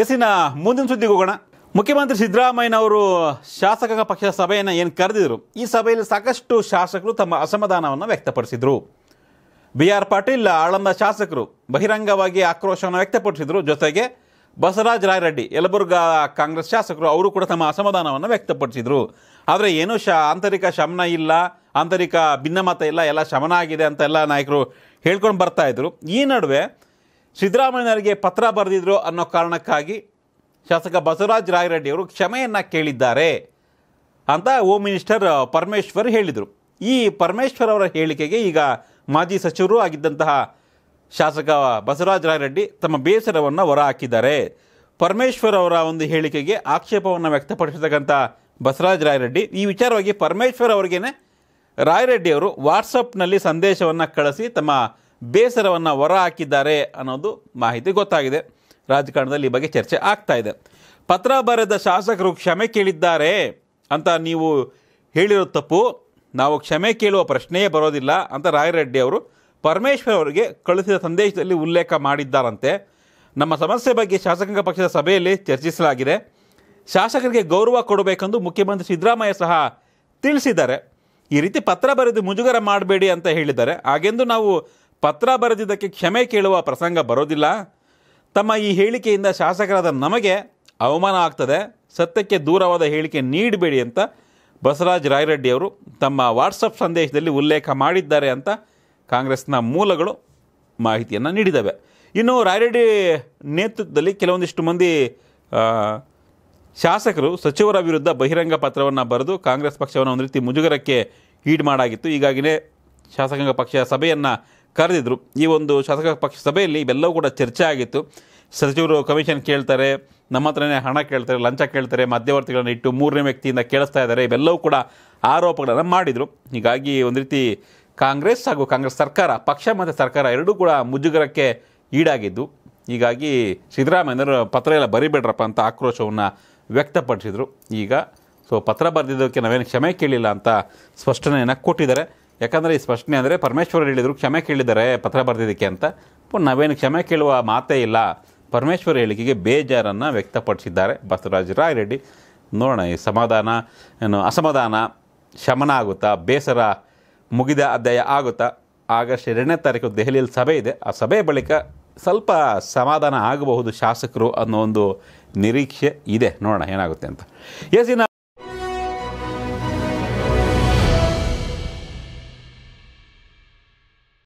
ಎಸ್ಸಿನ ಮುಂದಿನ ಸುದ್ದಿಗೆ ಹೋಗೋಣ ಮುಖ್ಯಮಂತ್ರಿ ಸಿದ್ದರಾಮಯ್ಯನವರು ಶಾಸಕ ಪಕ್ಷದ ಸಭೆಯನ್ನು ಏನು ಕರೆದಿದ್ರು ಈ ಸಭೆಯಲ್ಲಿ ಸಾಕಷ್ಟು ಶಾಸಕರು ತಮ್ಮ ಅಸಮಾಧಾನವನ್ನು ವ್ಯಕ್ತಪಡಿಸಿದರು ಬಿ ಆರ್ ಪಾಟೀಲ್ ಆಳಂದ ಶಾಸಕರು ಬಹಿರಂಗವಾಗಿ ಆಕ್ರೋಶವನ್ನು ವ್ಯಕ್ತಪಡಿಸಿದರು ಜೊತೆಗೆ ಬಸವರಾಜ ರಾಯರೆಡ್ಡಿ ಯಲಬುರ್ಗಾ ಕಾಂಗ್ರೆಸ್ ಶಾಸಕರು ಅವರು ಕೂಡ ತಮ್ಮ ಅಸಮಾಧಾನವನ್ನು ವ್ಯಕ್ತಪಡಿಸಿದರು ಆದರೆ ಏನೂ ಶ ಆಂತರಿಕ ಶಮನ ಇಲ್ಲ ಆಂತರಿಕ ಭಿನ್ನಮತ ಇಲ್ಲ ಎಲ್ಲ ಶಮನ ಆಗಿದೆ ಅಂತ ಎಲ್ಲ ನಾಯಕರು ಹೇಳ್ಕೊಂಡು ಬರ್ತಾಯಿದ್ರು ಈ ನಡುವೆ ಸಿದ್ದರಾಮಯ್ಯನವರಿಗೆ ಪತ್ರ ಬರೆದಿದ್ರು ಅನ್ನೋ ಕಾರಣಕ್ಕಾಗಿ ಶಾಸಕ ಬಸವರಾಜ ರಾಯರೆಡ್ಡಿಯವರು ಕ್ಷಮೆಯನ್ನು ಕೇಳಿದ್ದಾರೆ ಅಂತ ಹೋಮ್ ಮಿನಿಸ್ಟರ್ ಪರಮೇಶ್ವರ್ ಹೇಳಿದರು ಈ ಪರಮೇಶ್ವರ್ ಅವರ ಹೇಳಿಕೆಗೆ ಈಗ ಮಾಜಿ ಸಚಿವರು ಆಗಿದ್ದಂತಹ ಶಾಸಕ ಬಸವರಾಜ ರಾಯರೆಡ್ಡಿ ತಮ್ಮ ಬೇಸರವನ್ನು ಹೊರಹಾಕಿದ್ದಾರೆ ಪರಮೇಶ್ವರ್ ಅವರ ಒಂದು ಹೇಳಿಕೆಗೆ ಆಕ್ಷೇಪವನ್ನು ವ್ಯಕ್ತಪಡಿಸತಕ್ಕಂಥ ಬಸವರಾಜ ರಾಯರೆಡ್ಡಿ ಈ ವಿಚಾರವಾಗಿ ಪರಮೇಶ್ವರ್ ಅವರಿಗೇ ರಾಯರೆಡ್ಡಿಯವರು ವಾಟ್ಸಪ್ನಲ್ಲಿ ಸಂದೇಶವನ್ನು ಕಳಿಸಿ ತಮ್ಮ ಬೇಸರವನ್ನು ಹೊರ ಹಾಕಿದ್ದಾರೆ ಅನ್ನೋದು ಮಾಹಿತಿ ಗೊತ್ತಾಗಿದೆ ರಾಜಕಾರಣದಲ್ಲಿ ಈ ಬಗ್ಗೆ ಚರ್ಚೆ ಆಗ್ತಾ ಇದೆ ಪತ್ರ ಬರೆದ ಶಾಸಕರು ಕ್ಷಮೆ ಕೇಳಿದ್ದಾರೆ ಅಂತ ನೀವು ಹೇಳಿರೋ ತಪ್ಪು ನಾವು ಕ್ಷಮೆ ಕೇಳುವ ಪ್ರಶ್ನೆಯೇ ಬರೋದಿಲ್ಲ ಅಂತ ರಾಯರೆಡ್ಡಿ ಅವರು ಪರಮೇಶ್ವರ್ ಅವರಿಗೆ ಕಳುಹಿಸಿದ ಸಂದೇಶದಲ್ಲಿ ಉಲ್ಲೇಖ ಮಾಡಿದ್ದಾರಂತೆ ನಮ್ಮ ಸಮಸ್ಯೆ ಬಗ್ಗೆ ಶಾಸಕಾಂಗ ಪಕ್ಷದ ಸಭೆಯಲ್ಲಿ ಚರ್ಚಿಸಲಾಗಿದೆ ಶಾಸಕರಿಗೆ ಗೌರವ ಕೊಡಬೇಕೆಂದು ಮುಖ್ಯಮಂತ್ರಿ ಸಿದ್ದರಾಮಯ್ಯ ಸಹ ತಿಳಿಸಿದ್ದಾರೆ ಈ ರೀತಿ ಪತ್ರ ಬರೆದು ಮುಜುಗರ ಮಾಡಬೇಡಿ ಅಂತ ಹೇಳಿದ್ದಾರೆ ಹಾಗೆಂದು ನಾವು ಪತ್ರ ಬರೆದಿದ್ದಕ್ಕೆ ಕ್ಷಮೆ ಕೇಳುವ ಪ್ರಸಂಗ ಬರೋದಿಲ್ಲ ತಮ್ಮ ಈ ಹೇಳಿಕೆಯಿಂದ ಶಾಸಕರಾದ ನಮಗೆ ಅವಮಾನ ಆಗ್ತದೆ ಸತ್ಯಕ್ಕೆ ದೂರವಾದ ಹೇಳಿಕೆ ನೀಡಬೇಡಿ ಅಂತ ಬಸವರಾಜ್ ರಾಯರೆಡ್ಡಿ ಅವರು ತಮ್ಮ ವಾಟ್ಸಪ್ ಸಂದೇಶದಲ್ಲಿ ಉಲ್ಲೇಖ ಮಾಡಿದ್ದಾರೆ ಅಂತ ಕಾಂಗ್ರೆಸ್ನ ಮೂಲಗಳು ಮಾಹಿತಿಯನ್ನು ನೀಡಿದ್ದಾವೆ ಇನ್ನು ರಾಯರೆಡ್ಡಿ ನೇತೃತ್ವದಲ್ಲಿ ಕೆಲವೊಂದಿಷ್ಟು ಮಂದಿ ಶಾಸಕರು ಸಚಿವರ ವಿರುದ್ಧ ಬಹಿರಂಗ ಪತ್ರವನ್ನು ಬರೆದು ಕಾಂಗ್ರೆಸ್ ಪಕ್ಷವನ್ನು ಒಂದು ರೀತಿ ಮುಜುಗರಕ್ಕೆ ಈಡ್ ಮಾಡಾಗಿತ್ತು ಈಗಾಗಲೇ ಶಾಸಕಾಂಗ ಪಕ್ಷ ಸಭೆಯನ್ನು ಕರೆದಿದ್ದರು ಈ ಒಂದು ಶಾಸಕ ಪಕ್ಷ ಸಭೆಯಲ್ಲಿ ಇವೆಲ್ಲವೂ ಕೂಡ ಚರ್ಚೆ ಆಗಿತ್ತು ಸಚಿವರು ಕಮಿಷನ್ ಕೇಳ್ತಾರೆ ನಮ್ಮ ಹತ್ರನೇ ಹಣ ಕೇಳ್ತಾರೆ ಲಂಚ ಕೇಳ್ತಾರೆ ಮಧ್ಯವರ್ತಿಗಳನ್ನು ಇಟ್ಟು ಮೂರನೇ ವ್ಯಕ್ತಿಯಿಂದ ಕೇಳಿಸ್ತಾ ಇದ್ದಾರೆ ಇವೆಲ್ಲವೂ ಕೂಡ ಆರೋಪಗಳನ್ನು ಮಾಡಿದರು ಹೀಗಾಗಿ ಒಂದು ರೀತಿ ಕಾಂಗ್ರೆಸ್ ಹಾಗೂ ಕಾಂಗ್ರೆಸ್ ಸರ್ಕಾರ ಪಕ್ಷ ಮತ್ತು ಸರ್ಕಾರ ಎರಡೂ ಕೂಡ ಮುಜುಗರಕ್ಕೆ ಈಡಾಗಿದ್ದು ಹೀಗಾಗಿ ಸಿದ್ದರಾಮಯ್ಯನವರು ಪತ್ರ ಎಲ್ಲ ಬರಿಬೇಡ್ರಪ್ಪ ಅಂತ ಆಕ್ರೋಶವನ್ನು ವ್ಯಕ್ತಪಡಿಸಿದರು ಈಗ ಸೊ ಪತ್ರ ಬರೆದಿದ್ದಕ್ಕೆ ನಾವೇನು ಕ್ಷಮೆ ಕೇಳಿಲ್ಲ ಅಂತ ಸ್ಪಷ್ಟನೆಯನ್ನು ಕೊಟ್ಟಿದ್ದಾರೆ ಯಾಕಂದರೆ ಈ ಸ್ಪಷ್ಟನೆ ಅಂದರೆ ಪರಮೇಶ್ವರ ಹೇಳಿದರು ಕ್ಷಮೆ ಕೇಳಿದ್ದಾರೆ ಪತ್ರ ಬರೆದಿದ್ದಕ್ಕೆ ಅಂತ ಪುನ ನಾವೇನು ಕ್ಷಮೆ ಕೇಳುವ ಮಾತೇ ಇಲ್ಲ ಪರಮೇಶ್ವರ ಹೇಳಿಕೆಗೆ ಬೇಜಾರನ್ನು ವ್ಯಕ್ತಪಡಿಸಿದ್ದಾರೆ ಬಸವರಾಜ ರಾಯರೆಡ್ಡಿ ನೋಡೋಣ ಈ ಸಮಾಧಾನ ಏನು ಅಸಮಾಧಾನ ಶಮನ ಆಗುತ್ತಾ ಬೇಸರ ಮುಗಿದ ಅಧ್ಯಾಯ ಆಗುತ್ತಾ ಆಗಸ್ಟ್ ಎರಡನೇ ತಾರೀಕು ದೆಹಲಿಯಲ್ಲಿ ಸಭೆ ಇದೆ ಆ ಸಭೆ ಬಳಿಕ ಸ್ವಲ್ಪ ಸಮಾಧಾನ ಆಗಬಹುದು ಶಾಸಕರು ಅನ್ನೋ ಒಂದು ನಿರೀಕ್ಷೆ ಇದೆ ನೋಡೋಣ ಏನಾಗುತ್ತೆ ಅಂತ ಎಸ್